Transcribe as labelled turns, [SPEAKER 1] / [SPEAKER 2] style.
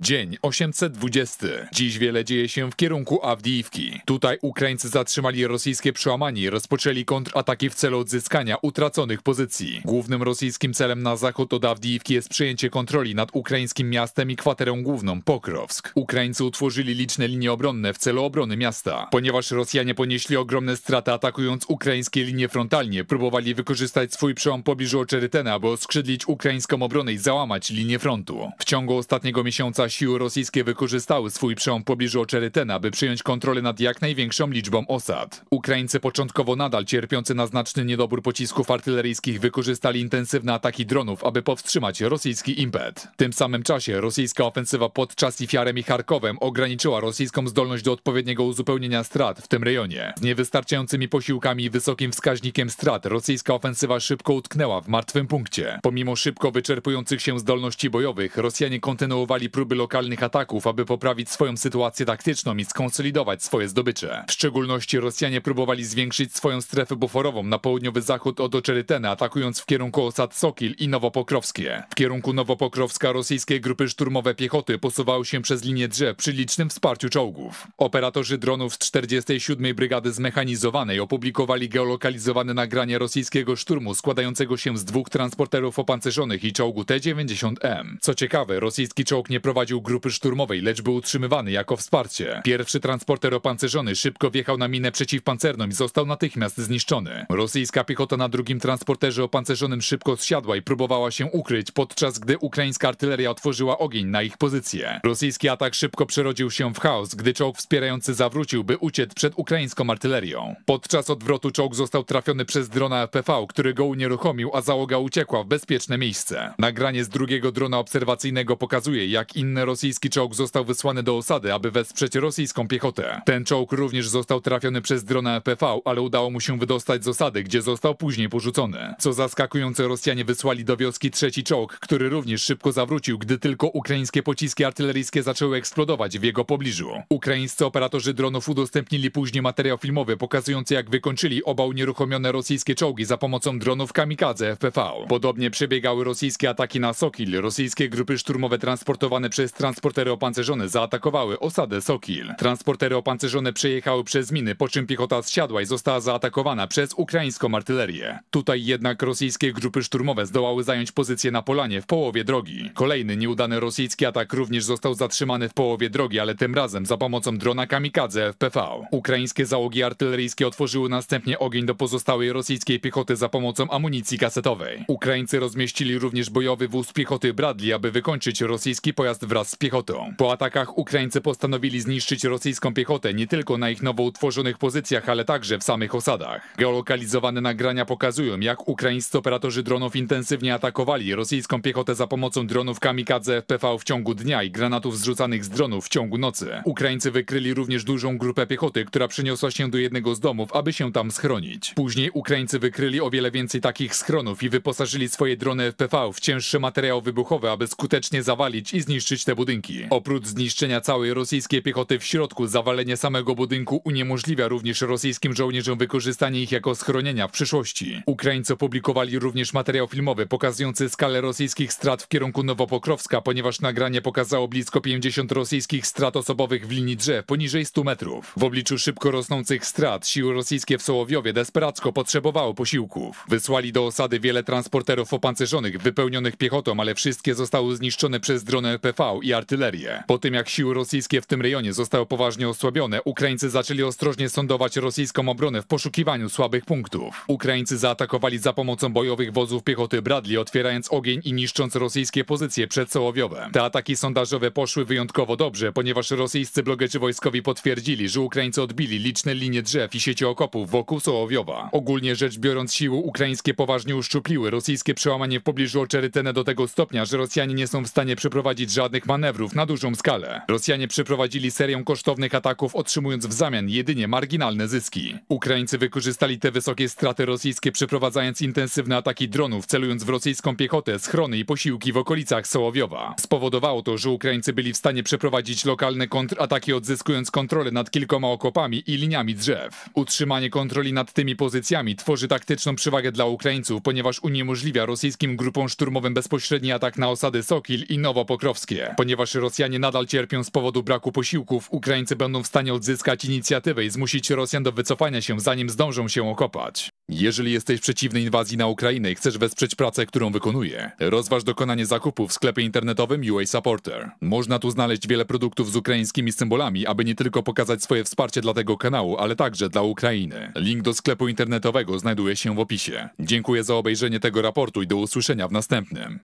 [SPEAKER 1] Dzień 820. Dziś wiele dzieje się w kierunku Awdijiwki. Tutaj Ukraińcy zatrzymali rosyjskie przełamanie i rozpoczęli kontrataki w celu odzyskania utraconych pozycji. Głównym rosyjskim celem na zachód od Awdijiwki jest przejęcie kontroli nad ukraińskim miastem i kwaterą główną Pokrowsk. Ukraińcy utworzyli liczne linie obronne w celu obrony miasta. Ponieważ Rosjanie ponieśli ogromne straty atakując ukraińskie linie frontalnie, próbowali wykorzystać swój przełom pobliżu Oczerytena, aby oskrzydlić ukraińską obronę i załamać linię frontu. W ciągu ostatniego miesiąca siły rosyjskie wykorzystały swój przełom w pobliżu Oczerytena, by przyjąć kontrolę nad jak największą liczbą osad. Ukraińcy początkowo nadal cierpiący na znaczny niedobór pocisków artyleryjskich wykorzystali intensywne ataki dronów, aby powstrzymać rosyjski impet. W tym samym czasie rosyjska ofensywa podczas Ifiarem i Charkowem ograniczyła rosyjską zdolność do odpowiedniego uzupełnienia strat w tym rejonie. Z niewystarczającymi posiłkami i wysokim wskaźnikiem strat rosyjska ofensywa szybko utknęła w martwym punkcie. Pomimo szybko wyczerpujących się zdolności bojowych, Rosjanie kontynuowali próby lokalnych ataków, aby poprawić swoją sytuację taktyczną i skonsolidować swoje zdobycze. W szczególności Rosjanie próbowali zwiększyć swoją strefę buforową na południowy zachód od Oczeryteny, atakując w kierunku osad Sokil i Nowopokrowskie. W kierunku Nowopokrowska rosyjskie grupy szturmowe piechoty posuwały się przez linię drzew przy licznym wsparciu czołgów. Operatorzy dronów z 47. Brygady Zmechanizowanej opublikowali geolokalizowane nagrania rosyjskiego szturmu składającego się z dwóch transporterów opancerzonych i czołgu T-90M. Co ciekawe, rosyjski czołg nie prowadził prowadził grupy szturmowej, lecz był utrzymywany jako wsparcie. Pierwszy transporter opancerzony szybko wjechał na minę przeciwpancerną i został natychmiast zniszczony. Rosyjska piechota na drugim transporterze opancerzonym szybko zsiadła i próbowała się ukryć, podczas gdy ukraińska artyleria otworzyła ogień na ich pozycję. Rosyjski atak szybko przerodził się w chaos, gdy czołg wspierający zawrócił, by uciec przed ukraińską artylerią. Podczas odwrotu czołg został trafiony przez drona FPV, który go unieruchomił, a załoga uciekła w bezpieczne miejsce. Nagranie z drugiego drona obserwacyjnego pokazuje, jak inne Wojenny rosyjski czołg został wysłany do osady, aby wesprzeć rosyjską piechotę. Ten czołg również został trafiony przez drona FPV, ale udało mu się wydostać z osady, gdzie został później porzucony. Co zaskakujące, Rosjanie wysłali do wioski trzeci czołg, który również szybko zawrócił, gdy tylko ukraińskie pociski artyleryjskie zaczęły eksplodować w jego pobliżu. Ukraińscy operatorzy dronów udostępnili później materiał filmowy pokazujący jak wykończyli oba unieruchomione rosyjskie czołgi za pomocą dronów kamikadze FPV. Podobnie przebiegały rosyjskie ataki na Sokil, rosyjskie grupy szturmowe transportowane przez transportery opancerzone zaatakowały osadę Sokil. Transportery opancerzone przejechały przez miny, po czym piechota zsiadła i została zaatakowana przez ukraińską artylerię. Tutaj jednak rosyjskie grupy szturmowe zdołały zająć pozycję na polanie w połowie drogi. Kolejny nieudany rosyjski atak również został zatrzymany w połowie drogi, ale tym razem za pomocą drona kamikadze FPV. Ukraińskie załogi artyleryjskie otworzyły następnie ogień do pozostałej rosyjskiej piechoty za pomocą amunicji kasetowej. Ukraińcy rozmieścili również bojowy wóz piechoty Bradley, aby wykończyć rosyjski pojazd w wraz z piechotą. Po atakach Ukraińcy postanowili zniszczyć rosyjską piechotę nie tylko na ich nowo utworzonych pozycjach, ale także w samych osadach. Geolokalizowane nagrania pokazują, jak ukraińscy operatorzy dronów intensywnie atakowali rosyjską piechotę za pomocą dronów kamikadze FPV w ciągu dnia i granatów zrzucanych z dronów w ciągu nocy. Ukraińcy wykryli również dużą grupę piechoty, która przeniosła się do jednego z domów, aby się tam schronić. Później Ukraińcy wykryli o wiele więcej takich schronów i wyposażyli swoje drony FPV w cięższe materiały wybuchowe, aby skutecznie zawalić i zniszczyć te budynki. Oprócz zniszczenia całej rosyjskiej piechoty w środku, zawalenie samego budynku uniemożliwia również rosyjskim żołnierzom wykorzystanie ich jako schronienia w przyszłości. Ukraińcy opublikowali również materiał filmowy pokazujący skalę rosyjskich strat w kierunku Nowopokrowska, ponieważ nagranie pokazało blisko 50 rosyjskich strat osobowych w linii drzew poniżej 100 metrów. W obliczu szybko rosnących strat siły rosyjskie w Sołowiowie desperacko potrzebowały posiłków. Wysłali do osady wiele transporterów opancerzonych wypełnionych piechotą, ale wszystkie zostały zniszczone przez drony PV i artylerię. Po tym jak siły rosyjskie w tym rejonie zostały poważnie osłabione, Ukraińcy zaczęli ostrożnie sądować rosyjską obronę w poszukiwaniu słabych punktów. Ukraińcy zaatakowali za pomocą bojowych wozów piechoty Bradley, otwierając ogień i niszcząc rosyjskie pozycje przedsołowiowe. Te ataki sondażowe poszły wyjątkowo dobrze, ponieważ rosyjscy blogerzy wojskowi potwierdzili, że Ukraińcy odbili liczne linie drzew i sieci okopów wokół Sołowiowa. Ogólnie rzecz biorąc, siły ukraińskie poważnie uszczupliły rosyjskie przełamanie w pobliżu Oczerytene do tego stopnia, że Rosjanie nie są w stanie przeprowadzić żadnej żadnych manewrów na dużą skalę. Rosjanie przeprowadzili serię kosztownych ataków, otrzymując w zamian jedynie marginalne zyski. Ukraińcy wykorzystali te wysokie straty rosyjskie, przeprowadzając intensywne ataki dronów, celując w rosyjską piechotę, schrony i posiłki w okolicach Sołowiowa. Spowodowało to, że Ukraińcy byli w stanie przeprowadzić lokalne kontrataki, odzyskując kontrolę nad kilkoma okopami i liniami drzew. Utrzymanie kontroli nad tymi pozycjami tworzy taktyczną przewagę dla Ukraińców, ponieważ uniemożliwia rosyjskim grupom szturmowym bezpośredni atak na osady Sokil i Nowopokrowskie. Ponieważ Rosjanie nadal cierpią z powodu braku posiłków, Ukraińcy będą w stanie odzyskać inicjatywę i zmusić Rosjan do wycofania się, zanim zdążą się okopać. Jeżeli jesteś przeciwny inwazji na Ukrainę i chcesz wesprzeć pracę, którą wykonuje, rozważ dokonanie zakupu w sklepie internetowym UA Supporter. Można tu znaleźć wiele produktów z ukraińskimi symbolami, aby nie tylko pokazać swoje wsparcie dla tego kanału, ale także dla Ukrainy. Link do sklepu internetowego znajduje się w opisie. Dziękuję za obejrzenie tego raportu i do usłyszenia w następnym.